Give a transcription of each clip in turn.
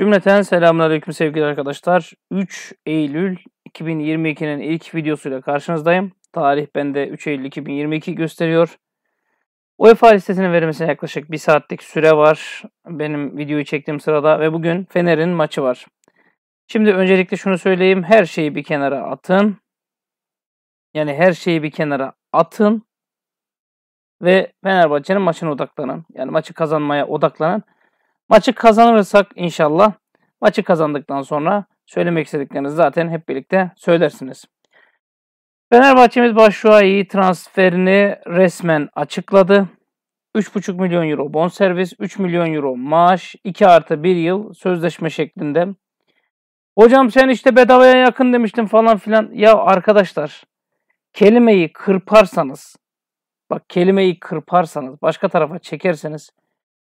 Cümleten selamünaleyküm sevgili arkadaşlar. 3 Eylül 2022'nin ilk videosuyla karşınızdayım. Tarih bende 3 Eylül 2022 gösteriyor. UEFA listesinin verilmesine yaklaşık 1 saatlik süre var. Benim videoyu çektiğim sırada ve bugün Fener'in maçı var. Şimdi öncelikle şunu söyleyeyim. Her şeyi bir kenara atın. Yani her şeyi bir kenara atın. Ve Fenerbahçe'nin maçına odaklanın. Yani maçı kazanmaya odaklanın. Maçı kazanırsak inşallah maçı kazandıktan sonra söylemek istediklerinizi zaten hep birlikte söylersiniz. Fenerbahçe'miz Başşuayi transferini resmen açıkladı. 3,5 milyon euro bonservis, 3 milyon euro maaş, 2 artı 1 yıl sözleşme şeklinde. Hocam sen işte bedavaya yakın demiştin falan filan. Ya arkadaşlar kelimeyi kırparsanız, bak kelimeyi kırparsanız, başka tarafa çekerseniz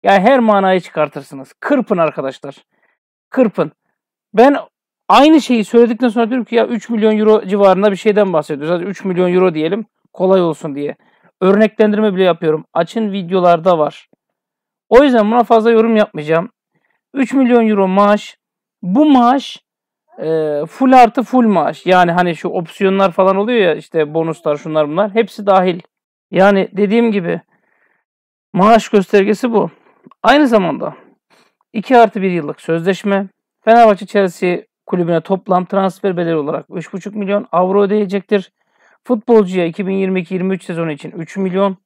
yani her manayı çıkartırsınız. Kırpın arkadaşlar. Kırpın. Ben aynı şeyi söyledikten sonra diyorum ki ya 3 milyon euro civarında bir şeyden bahsediyoruz. Hadi 3 milyon euro diyelim kolay olsun diye. Örneklendirme bile yapıyorum. Açın videolarda var. O yüzden buna fazla yorum yapmayacağım. 3 milyon euro maaş. Bu maaş e, full artı full maaş. Yani hani şu opsiyonlar falan oluyor ya işte bonuslar şunlar bunlar. Hepsi dahil. Yani dediğim gibi maaş göstergesi bu. Aynı zamanda 2 artı 1 yıllık sözleşme Fenerbahçe Chelsea kulübüne toplam transfer bedeli olarak 3,5 milyon avro ödeyecektir. Futbolcuya 2022-23 sezonu için 3 milyon,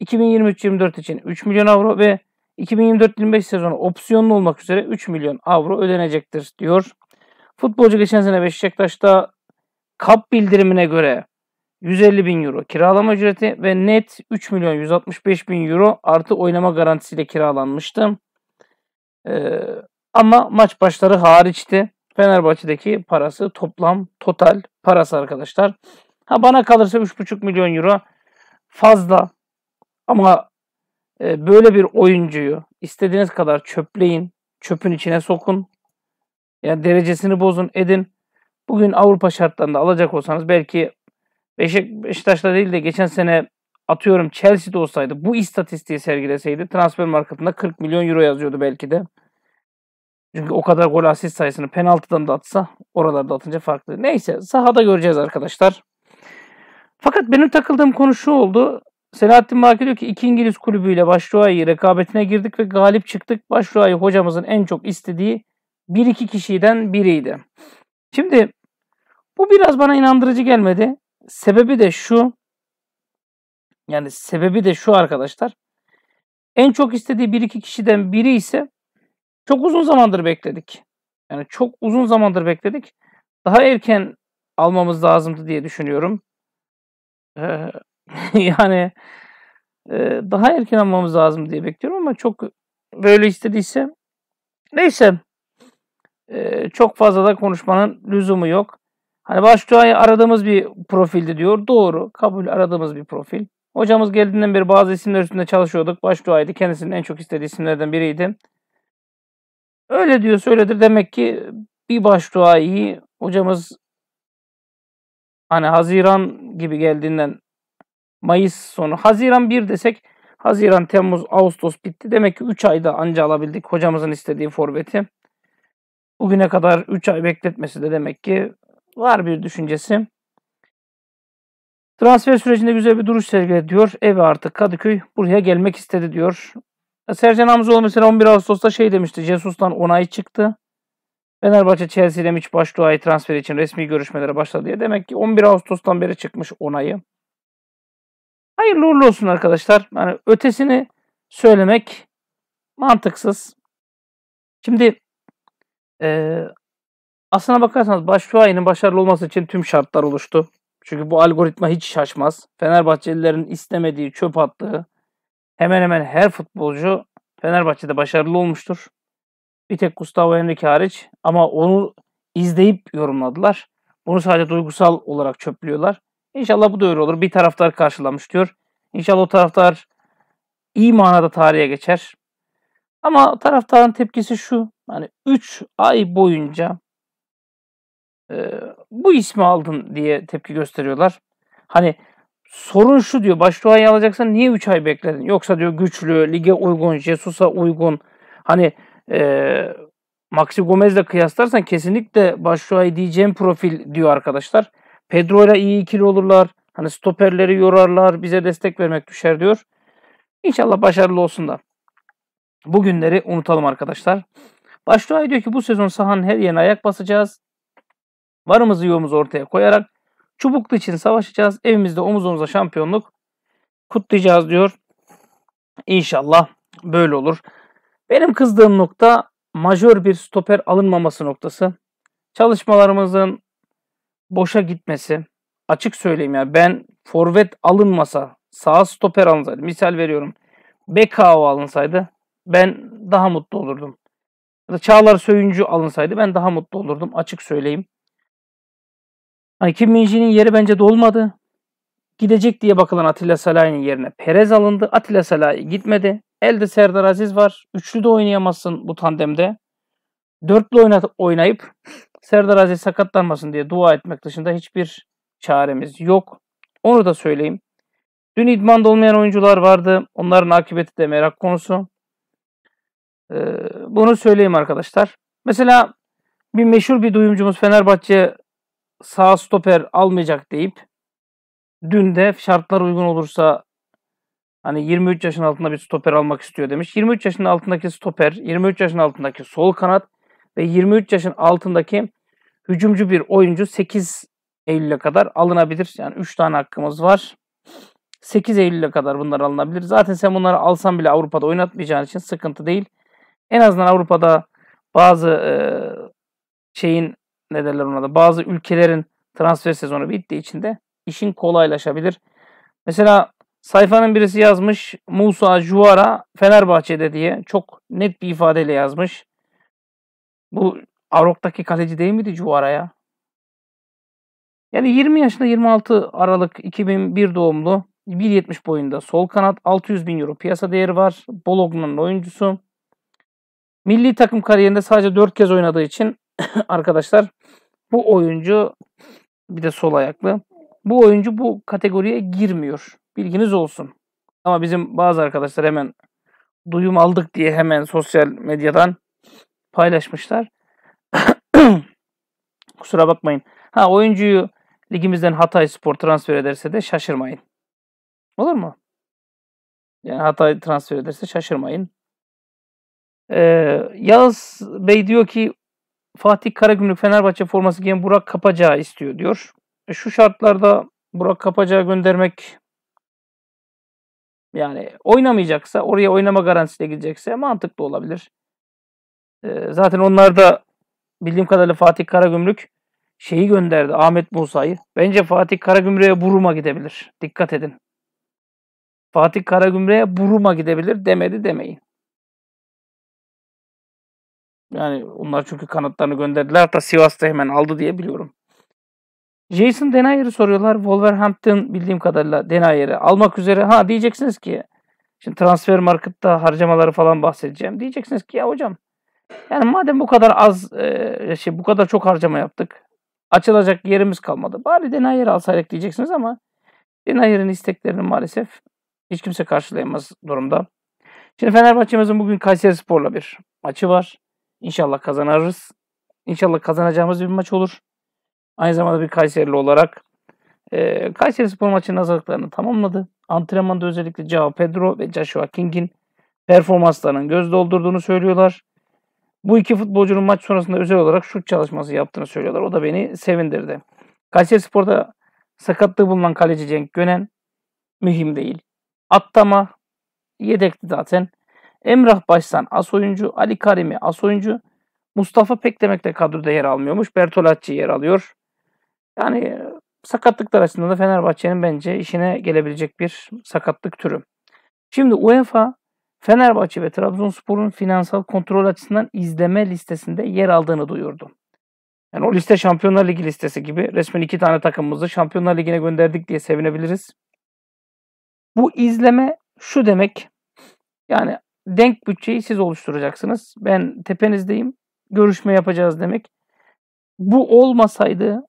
2023-24 için 3 milyon avro ve 2024-25 sezonu opsiyonlu olmak üzere 3 milyon avro ödenecektir diyor. Futbolcu geçen sene Beşiktaş'ta kap bildirimine göre 150 bin euro kiralama ücreti ve net 3 milyon 165 bin euro artı oynama garantisiyle kiralanmıştı. Ee, ama maç başları hariçti. Fenerbahçe'deki parası toplam total parası arkadaşlar. Ha bana kalırsa 3,5 milyon euro fazla ama e, böyle bir oyuncuyu istediğiniz kadar çöpleyin, çöpün içine sokun. Yani derecesini bozun, edin. Bugün Avrupa şartlarında alacak olsanız belki Beşiktaş'ta değil de geçen sene atıyorum Chelsea'de olsaydı bu istatistiği sergileseydi transfer marketinde 40 milyon euro yazıyordu belki de. Çünkü o kadar gol asist sayısını penaltıdan da atsa oralarda atınca farklı. Neyse sahada göreceğiz arkadaşlar. Fakat benim takıldığım konu şu oldu. Selahattin Maki diyor ki iki İngiliz kulübüyle Başruay'ı rekabetine girdik ve galip çıktık. Başruay'ı hocamızın en çok istediği bir iki kişiden biriydi. Şimdi bu biraz bana inandırıcı gelmedi. Sebebi de şu. Yani sebebi de şu arkadaşlar. En çok istediği bir iki kişiden biri ise çok uzun zamandır bekledik. Yani çok uzun zamandır bekledik. Daha erken almamız lazımdı diye düşünüyorum. Ee, yani e, daha erken almamız lazım diye bekliyorum ama çok böyle istediyse neyse e, çok fazla da konuşmanın lüzumu yok. Hani Başdua'yı aradığımız bir profildi diyor. Doğru. Kabul aradığımız bir profil. Hocamız geldiğinden beri bazı isimler üstünde çalışıyorduk. Başdua'ydı. Kendisinin en çok istediği isimlerden biriydi. Öyle diyor söyledir. Demek ki bir Başdua'yı hocamız hani Haziran gibi geldiğinden Mayıs sonu. Haziran 1 desek Haziran, Temmuz, Ağustos bitti. Demek ki 3 ayda anca alabildik hocamızın istediği forveti. Bugüne kadar 3 ay bekletmesi de demek ki var bir düşüncesi. Transfer sürecinde güzel bir duruş sergiledi diyor. Evi artık Kadıköy buraya gelmek istedi diyor. E, Sercan Hamzoğlu mesela 11 Ağustos'ta şey demişti. Jesus'tan onay çıktı. Fenerbahçe Chelsea ile Miç Başdoğa'yı transfer için resmi görüşmelere başladı diye. Demek ki 11 Ağustos'tan beri çıkmış onayı. Hayırlı uğurlu olsun arkadaşlar. Yani ötesini söylemek mantıksız. Şimdi e, Aslına bakarsanız Başakşehir'in başarılı olması için tüm şartlar oluştu. Çünkü bu algoritma hiç şaşmaz. Fenerbahçelilerin istemediği, çöp attığı hemen hemen her futbolcu Fenerbahçe'de başarılı olmuştur. Bir tek Gustavo Henrique hariç ama onu izleyip yorumladılar. Bunu sadece duygusal olarak çöplüyorlar. İnşallah bu doğru olur. Bir taraftar karşılamış diyor. İnşallah o taraftar iyi manada tarihe geçer. Ama taraftarın tepkisi şu. Hani 3 ay boyunca ee, bu ismi aldın diye tepki gösteriyorlar. Hani sorun şu diyor Başakşehir'i alacaksan niye 3 ay bekledin? Yoksa diyor güçlü, lige uygun, Jesus'a uygun. Hani e, Maxi Gomez'le kıyaslarsan kesinlikle Başakşehir diyeceğim profil diyor arkadaşlar. Pedro'yla iyi ikili olurlar. Hani stoperleri yorarlar, bize destek vermek düşer diyor. İnşallah başarılı olsun da. Bugünleri unutalım arkadaşlar. Başlığa diyor ki bu sezon sahanın her yerine ayak basacağız varımızı yoğumuzu ortaya koyarak çubuklu için savaşacağız. Evimizde omuz omuza şampiyonluk kutlayacağız diyor. İnşallah böyle olur. Benim kızdığım nokta majör bir stoper alınmaması noktası. Çalışmalarımızın boşa gitmesi. Açık söyleyeyim ya ben forvet alınmasa sağ stoper alınsaydı misal veriyorum Bekao alınsaydı ben daha mutlu olurdum. Ya da Çağlar Söyüncü alınsaydı ben daha mutlu olurdum açık söyleyeyim. Hani Kim Minji'nin yeri bence dolmadı. Gidecek diye bakılan Atilla Salahi'nin yerine Perez alındı. Atilla Salahi gitmedi. Elde Serdar Aziz var. Üçlü de oynayamazsın bu tandemde. Dörtlü oynat, oynayıp Serdar Aziz sakatlanmasın diye dua etmek dışında hiçbir çaremiz yok. Onu da söyleyeyim. Dün idmanda olmayan oyuncular vardı. Onların akıbeti de merak konusu. Ee, bunu söyleyeyim arkadaşlar. Mesela bir meşhur bir duyumcumuz Fenerbahçe sağ stoper almayacak deyip dün de şartlar uygun olursa hani 23 yaşın altında bir stoper almak istiyor demiş. 23 yaşın altındaki stoper, 23 yaşın altındaki sol kanat ve 23 yaşın altındaki hücumcu bir oyuncu 8 Eylül'e kadar alınabilir. Yani 3 tane hakkımız var. 8 Eylül'e kadar bunlar alınabilir. Zaten sen bunları alsan bile Avrupa'da oynatmayacağın için sıkıntı değil. En azından Avrupa'da bazı e, şeyin ne derler ona da bazı ülkelerin transfer sezonu bittiği için de işin kolaylaşabilir. Mesela sayfanın birisi yazmış Musa Juara Fenerbahçe'de diye çok net bir ifadeyle yazmış. Bu Avrupa'daki kaleci değil miydi Juara ya? Yani 20 yaşında 26 Aralık 2001 doğumlu 1.70 boyunda sol kanat 600 bin euro piyasa değeri var. Bologna'nın oyuncusu. Milli takım kariyerinde sadece 4 kez oynadığı için arkadaşlar bu oyuncu bir de sol ayaklı. Bu oyuncu bu kategoriye girmiyor. Bilginiz olsun. Ama bizim bazı arkadaşlar hemen duyum aldık diye hemen sosyal medyadan paylaşmışlar. Kusura bakmayın. Ha oyuncuyu ligimizden Hatay Spor transfer ederse de şaşırmayın. Olur mu? Yani Hatay transfer ederse şaşırmayın. Ee, Yağız Bey diyor ki Fatih Karagümrük Fenerbahçe forması giyen Burak Kapacağı istiyor diyor. E şu şartlarda Burak Kapacağı göndermek yani oynamayacaksa oraya oynama garantisiyle gidecekse mantıklı olabilir. E, zaten onlar da bildiğim kadarıyla Fatih Karagümrük şeyi gönderdi Ahmet Musa'yı. Bence Fatih Karagümrük'e Buruma gidebilir. Dikkat edin. Fatih Karagümrük'e Buruma gidebilir demedi demeyin. Yani onlar çünkü kanıtlarını gönderdiler. Hatta Sivas'ta hemen aldı diye biliyorum. Jason Denayer'i soruyorlar. Wolverhampton bildiğim kadarıyla Denayer'i almak üzere. Ha diyeceksiniz ki şimdi transfer marketta harcamaları falan bahsedeceğim. Diyeceksiniz ki ya hocam yani madem bu kadar az e, şey bu kadar çok harcama yaptık. Açılacak yerimiz kalmadı. Bari Denayer alsaydık diyeceksiniz ama Denayer'in isteklerini maalesef hiç kimse karşılayamaz durumda. Şimdi Fenerbahçe'mizin bugün Kayseri Spor'la bir maçı var. İnşallah kazanırız. İnşallah kazanacağımız bir maç olur. Aynı zamanda bir Kayserili olarak e, Kayseri Spor maçının hazırlıklarını tamamladı. Antrenmanda özellikle Cao Pedro ve Joshua King'in performanslarının göz doldurduğunu söylüyorlar. Bu iki futbolcunun maç sonrasında özel olarak şut çalışması yaptığını söylüyorlar. O da beni sevindirdi. Kayseri Spor'da sakatlığı bulunan kaleci Cenk Gönen mühim değil. Atlama yedekti zaten. Emrah Başsan as oyuncu, Ali Karimi as oyuncu, Mustafa Pek demek de kadroda yer almıyormuş. Bertolacci yer alıyor. Yani e, sakatlıklar açısından da Fenerbahçe'nin bence işine gelebilecek bir sakatlık türü. Şimdi UEFA Fenerbahçe ve Trabzonspor'un finansal kontrol açısından izleme listesinde yer aldığını duyurdu. Yani o liste Şampiyonlar Ligi listesi gibi resmen iki tane takımımızı Şampiyonlar Ligi'ne gönderdik diye sevinebiliriz. Bu izleme şu demek yani denk bütçeyi siz oluşturacaksınız. Ben tepenizdeyim. Görüşme yapacağız demek. Bu olmasaydı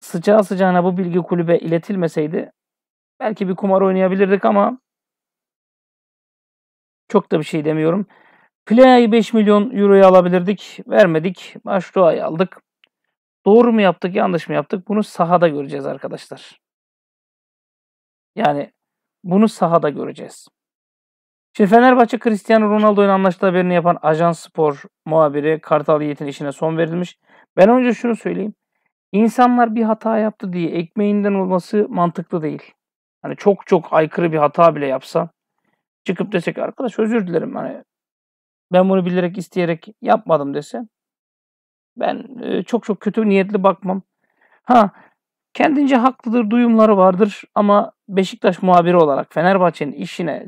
sıcağı sıcağına bu bilgi kulübe iletilmeseydi belki bir kumar oynayabilirdik ama çok da bir şey demiyorum. Playa'yı 5 milyon euroya alabilirdik. Vermedik. Başrua'yı aldık. Doğru mu yaptık, yanlış mı yaptık? Bunu sahada göreceğiz arkadaşlar. Yani bunu sahada göreceğiz. Şimdi Fenerbahçe Cristiano Ronaldo ile anlaştığı haberini yapan Ajan Spor muhabiri Kartal Yiğit'in işine son verilmiş. Ben önce şunu söyleyeyim. İnsanlar bir hata yaptı diye ekmeğinden olması mantıklı değil. Hani çok çok aykırı bir hata bile yapsa çıkıp desek arkadaş özür dilerim hani ben bunu bilerek isteyerek yapmadım dese ben e, çok çok kötü niyetli bakmam. Ha kendince haklıdır, duyumları vardır ama Beşiktaş muhabiri olarak Fenerbahçe'nin işine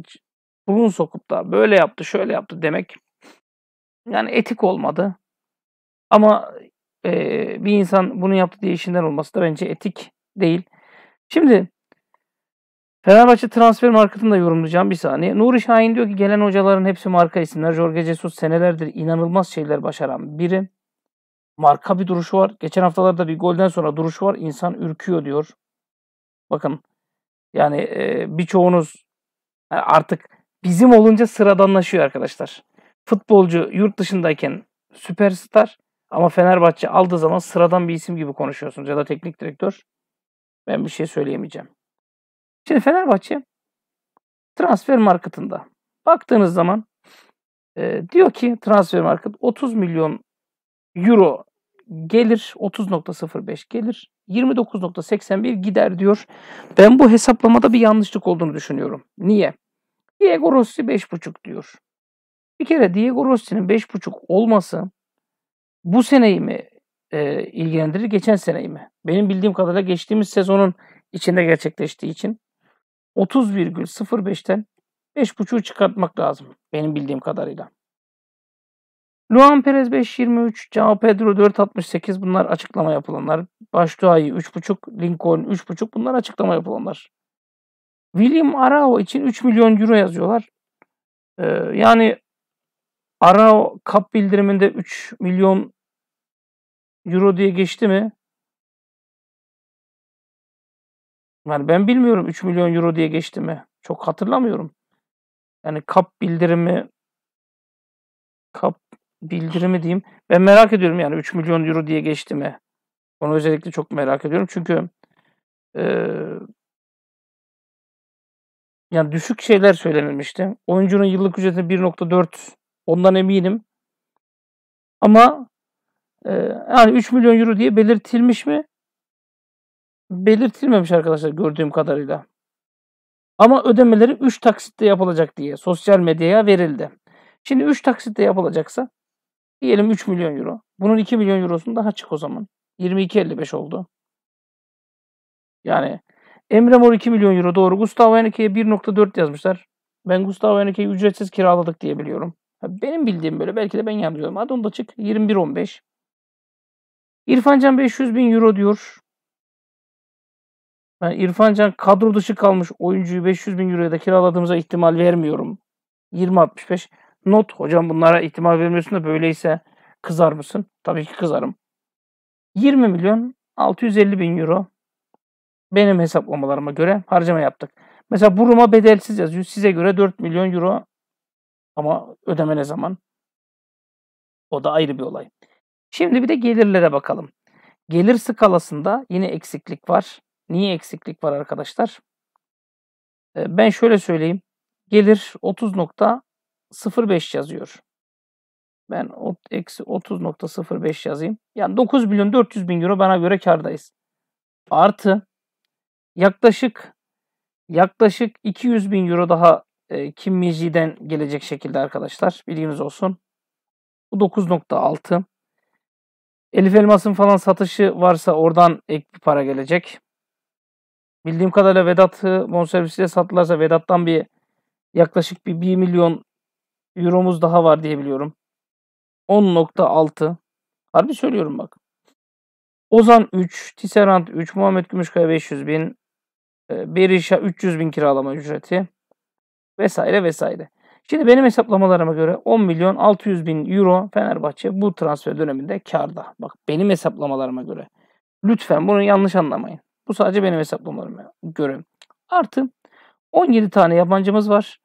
burun sokup da böyle yaptı şöyle yaptı demek yani etik olmadı. Ama e, bir insan bunu yaptı diye işinden olması da bence etik değil. Şimdi Fenerbahçe transfer marketini de yorumlayacağım bir saniye. Nuri Şahin diyor ki gelen hocaların hepsi marka isimler. Jorge Jesus senelerdir inanılmaz şeyler başaran biri. Marka bir duruşu var. Geçen haftalarda bir golden sonra duruşu var. İnsan ürküyor diyor. Bakın yani e, birçoğunuz e, artık bizim olunca sıradanlaşıyor arkadaşlar. Futbolcu yurt dışındayken süperstar ama Fenerbahçe aldığı zaman sıradan bir isim gibi konuşuyorsunuz ya da teknik direktör. Ben bir şey söyleyemeyeceğim. Şimdi Fenerbahçe transfer marketinde baktığınız zaman e, diyor ki transfer market 30 milyon euro gelir 30.05 gelir 29.81 gider diyor. Ben bu hesaplamada bir yanlışlık olduğunu düşünüyorum. Niye? Diego Rossi 5.5 diyor. Bir kere Diego Rossi'nin 5.5 olması bu seneyi mi e, ilgilendirir, geçen seneyi mi? Benim bildiğim kadarıyla geçtiğimiz sezonun içinde gerçekleştiği için 30,05'ten 5.5'u çıkartmak lazım benim bildiğim kadarıyla. Luan Perez 5.23, Cao Pedro 4.68 bunlar açıklama yapılanlar. Başduayı 3.5, Lincoln 3.5 bunlar açıklama yapılanlar. William Arao için 3 milyon euro yazıyorlar. Ee, yani Arao kap bildiriminde 3 milyon euro diye geçti mi? Yani ben bilmiyorum 3 milyon euro diye geçti mi. Çok hatırlamıyorum. Yani kap bildirimi kap bildirimi diyeyim. Ben merak ediyorum yani 3 milyon euro diye geçti mi? Onu özellikle çok merak ediyorum. Çünkü e, yani düşük şeyler söylenilmişti. Oyuncunun yıllık ücreti 1.4 ondan eminim. Ama e, yani 3 milyon euro diye belirtilmiş mi? Belirtilmemiş arkadaşlar gördüğüm kadarıyla. Ama ödemeleri 3 taksitte yapılacak diye sosyal medyaya verildi. Şimdi 3 taksitte yapılacaksa diyelim 3 milyon euro. Bunun 2 milyon eurosunu daha çık o zaman. 22.55 oldu. Yani Emre Mor 2 milyon euro doğru. Gustavo Henrique'ye 1.4 yazmışlar. Ben Gustavo Henrique'yi ücretsiz kiraladık diye biliyorum. Benim bildiğim böyle. Belki de ben yanılıyorum. Hadi onu çık. 21.15. İrfancan 500 bin euro diyor. Ben İrfancan kadro dışı kalmış oyuncuyu 500 bin euroya da kiraladığımıza ihtimal vermiyorum. 20.65. Not hocam bunlara ihtimal vermiyorsun da böyleyse kızar mısın? Tabii ki kızarım. 20 milyon 650 bin euro benim hesaplamalarıma göre harcama yaptık. Mesela bu Rum'a bedelsiz yazıyor. Size göre 4 milyon euro ama ödeme ne zaman? O da ayrı bir olay. Şimdi bir de gelirlere bakalım. Gelir skalasında yine eksiklik var. Niye eksiklik var arkadaşlar? Ee, ben şöyle söyleyeyim. Gelir 30.05 yazıyor. Ben eksi 30.05 yazayım. Yani 9 milyon 400 bin euro bana göre kardayız. Artı yaklaşık yaklaşık 200 bin euro daha e, Kim Minji'den gelecek şekilde arkadaşlar. Bilginiz olsun. Bu 9.6. Elif Elmas'ın falan satışı varsa oradan ek bir para gelecek. Bildiğim kadarıyla Vedat'ı e, bonservisiyle sattılarsa Vedat'tan bir yaklaşık bir 1 milyon euromuz daha var diye biliyorum. 10.6. Harbi söylüyorum bak. Ozan 3, Tisserand 3, Muhammed Gümüşkaya 500 bin, ee, Berisha 300 bin kiralama ücreti vesaire vesaire. Şimdi benim hesaplamalarıma göre 10 milyon 600 bin euro Fenerbahçe bu transfer döneminde karda. Bak benim hesaplamalarıma göre. Lütfen bunu yanlış anlamayın. Bu sadece benim hesaplamalarıma göre. Artı 17 tane yabancımız var.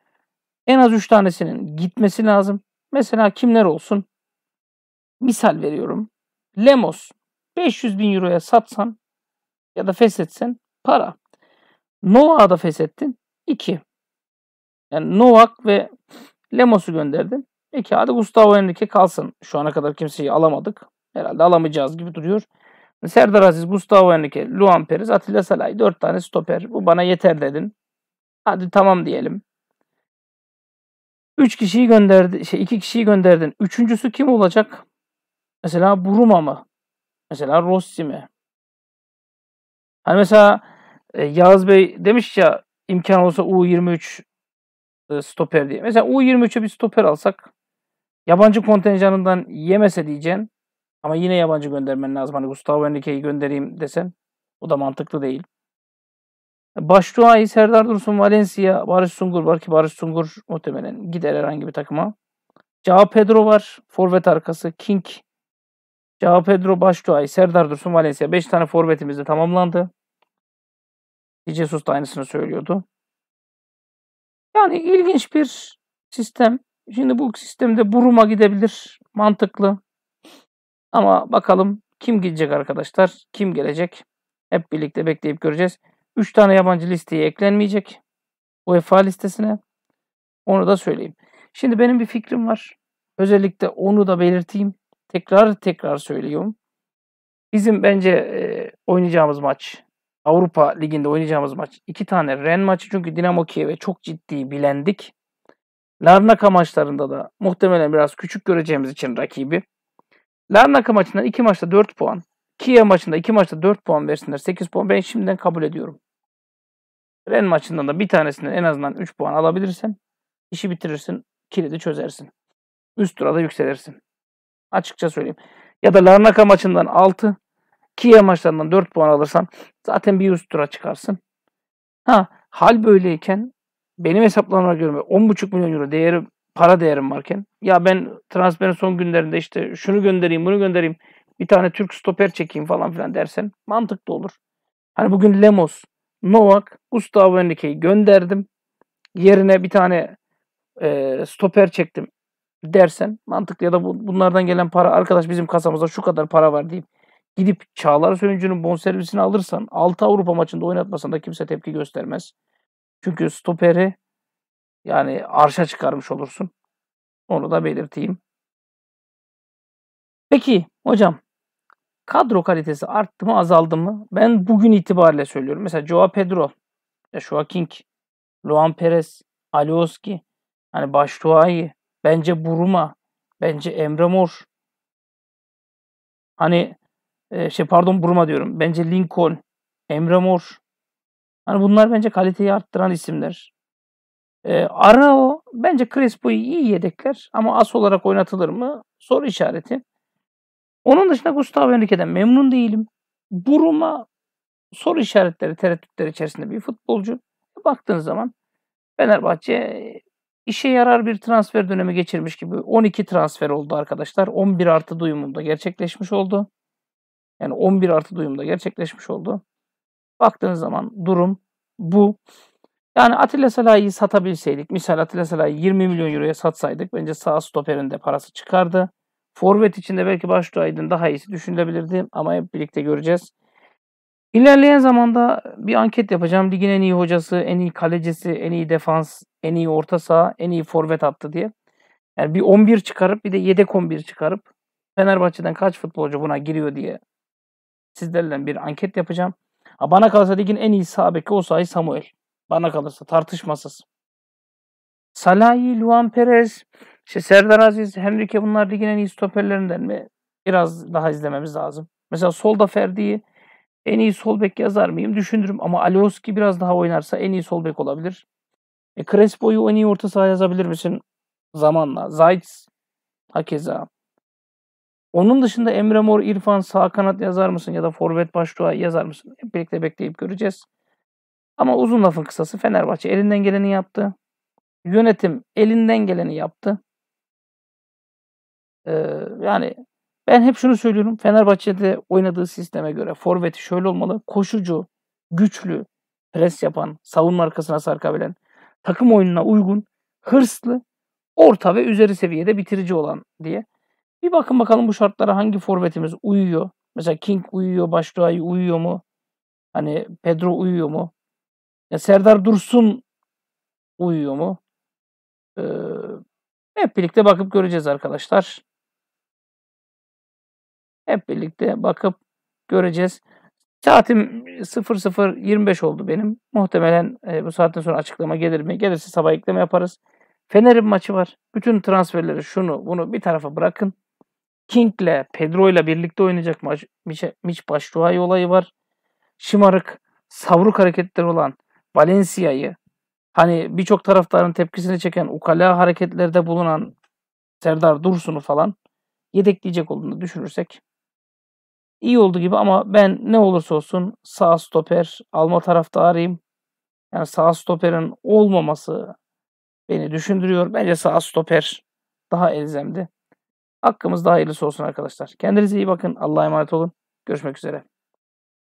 En az 3 tanesinin gitmesi lazım. Mesela kimler olsun? Misal veriyorum. Lemos 500 bin euroya satsan ya da feshetsen para. Noah'a da feshettin. 2. Yani Novak ve Lemos'u gönderdin. Peki hadi Gustavo Henrique kalsın. Şu ana kadar kimseyi alamadık. Herhalde alamayacağız gibi duruyor. Serdar Aziz, Gustavo Henrique, Luan Perez, Atilla Salay. Dört tane stoper. Bu bana yeter dedin. Hadi tamam diyelim. Üç kişiyi gönderdi, şey iki kişiyi gönderdin. Üçüncüsü kim olacak? Mesela Buruma mı? Mesela Rossi mi? Hani mesela e, Yağız Bey demiş ya imkan olsa U23 e, stoper diye. Mesela U23'e bir stoper alsak yabancı kontenjanından yemese diyeceksin ama yine yabancı göndermen lazım. Hani Gustavo Henrique'yi göndereyim desen o da mantıklı değil. Başduayı Serdar Dursun Valencia, Barış Sungur var ki Barış Sungur muhtemelen gider herhangi bir takıma. Cao Pedro var. Forvet arkası. King. Cao Pedro Başduay, Serdar Dursun Valencia. 5 tane forvetimiz de tamamlandı. Jesus da aynısını söylüyordu. Yani ilginç bir sistem. Şimdi bu sistemde Burum'a gidebilir. Mantıklı. Ama bakalım kim gidecek arkadaşlar? Kim gelecek? Hep birlikte bekleyip göreceğiz. 3 tane yabancı listeye eklenmeyecek. UEFA listesine. Onu da söyleyeyim. Şimdi benim bir fikrim var. Özellikle onu da belirteyim. Tekrar tekrar söylüyorum. Bizim bence e, oynayacağımız maç Avrupa Ligi'nde oynayacağımız maç iki tane Ren maçı çünkü Dinamo Kiev'e çok ciddi bilendik. Larnaka maçlarında da muhtemelen biraz küçük göreceğimiz için rakibi. Larnaka maçından iki maçta 4 puan. Kiev maçında iki maçta 4 puan versinler. 8 puan ben şimdiden kabul ediyorum. Ren maçından da bir tanesinden en azından 3 puan alabilirsen işi bitirirsin. Kilidi çözersin. Üst durada yükselirsin. Açıkça söyleyeyim. Ya da Larnaka maçından 6, Kia maçlarından 4 puan alırsan zaten bir üst tura çıkarsın. Ha hal böyleyken benim hesaplamama göre 10,5 milyon euro değeri para değerim varken ya ben transferin son günlerinde işte şunu göndereyim bunu göndereyim bir tane Türk stoper çekeyim falan filan dersen mantıklı olur. Hani bugün Lemos, Novak, Gustavo Henrique'yi gönderdim. Yerine bir tane e, stoper çektim dersen mantıklı ya da bu, bunlardan gelen para arkadaş bizim kasamızda şu kadar para var deyip gidip Çağlar Söyüncü'nün bonservisini alırsan 6 Avrupa maçında oynatmasan da kimse tepki göstermez. Çünkü stoperi yani arşa çıkarmış olursun. Onu da belirteyim. Peki hocam kadro kalitesi arttı mı azaldı mı? Ben bugün itibariyle söylüyorum. Mesela Joao Pedro, Joao King, Luan Perez, Alioski, hani Baştuğay'ı, bence Buruma, bence Emre Mor. Hani e, şey pardon Bruma diyorum. Bence Lincoln, Emre Mor. Hani bunlar bence kaliteyi arttıran isimler. E, ee, Arnao bence Crespo'yu iyi yedekler ama as olarak oynatılır mı? Soru işareti. Onun dışında Gustavo Henrique'den memnun değilim. Buruma soru işaretleri, tereddütler içerisinde bir futbolcu. Baktığın zaman Fenerbahçe işe yarar bir transfer dönemi geçirmiş gibi 12 transfer oldu arkadaşlar. 11 artı duyumunda gerçekleşmiş oldu. Yani 11 artı duyumda gerçekleşmiş oldu. Baktığınız zaman durum bu. Yani Atilla Salah'ı satabilseydik, misal Atilla Salah'ı 20 milyon euroya satsaydık bence sağ stoperinde parası çıkardı. Forvet içinde belki Başlu daha iyisi düşünülebilirdi ama hep birlikte göreceğiz. İlerleyen zamanda bir anket yapacağım. Ligin en iyi hocası, en iyi kalecisi, en iyi defans, en iyi orta saha, en iyi forvet attı diye. Yani bir 11 çıkarıp bir de yedek 11 çıkarıp Fenerbahçe'den kaç futbolcu buna giriyor diye sizlerle bir anket yapacağım. Bana kalırsa ligin en iyi sağ o sahi Samuel. Bana kalırsa tartışmasız. Salahi, Luan Perez, işte Serdar Aziz, Henrique bunlar ligin en iyi stoperlerinden mi? Biraz daha izlememiz lazım. Mesela solda Ferdi'yi en iyi sol bek yazar mıyım? Düşünürüm ama Alioski biraz daha oynarsa en iyi sol bek olabilir. E, Crespo'yu en iyi orta saha yazabilir misin? Zamanla. Zayt hakeza. Onun dışında Emre Mor, İrfan sağ kanat yazar mısın ya da forvet başlığa yazar mısın? Hep birlikte bekleyip göreceğiz. Ama uzun lafın kısası Fenerbahçe elinden geleni yaptı. Yönetim elinden geleni yaptı. Ee, yani ben hep şunu söylüyorum. Fenerbahçe'de oynadığı sisteme göre forveti şöyle olmalı. Koşucu, güçlü, pres yapan, savunma arkasına sarkabilen, takım oyununa uygun, hırslı, orta ve üzeri seviyede bitirici olan diye. Bir bakın bakalım bu şartlara hangi forvetimiz uyuyor. Mesela King uyuyor, Başdoğay uyuyor mu? Hani Pedro uyuyor mu? Ya Serdar Dursun uyuyor mu? Ee, hep birlikte bakıp göreceğiz arkadaşlar. Hep birlikte bakıp göreceğiz. Saatim 00.25 oldu benim. Muhtemelen e, bu saatten sonra açıklama gelir mi? Gelirse sabah ekleme yaparız. Fener'in maçı var. Bütün transferleri şunu bunu bir tarafa bırakın. King'le Pedro'yla birlikte oynayacak maç Mitch Başruay olayı var. Şımarık, savruk hareketleri olan Valencia'yı hani birçok taraftarın tepkisini çeken ukala hareketlerde bulunan Serdar Dursun'u falan yedekleyecek olduğunu düşünürsek iyi oldu gibi ama ben ne olursa olsun sağ stoper alma taraftarıyım. Yani sağ stoperin olmaması beni düşündürüyor. Bence sağ stoper daha elzemdi. Hakkımızda hayırlısı olsun arkadaşlar. Kendinize iyi bakın. Allah'a emanet olun. Görüşmek üzere.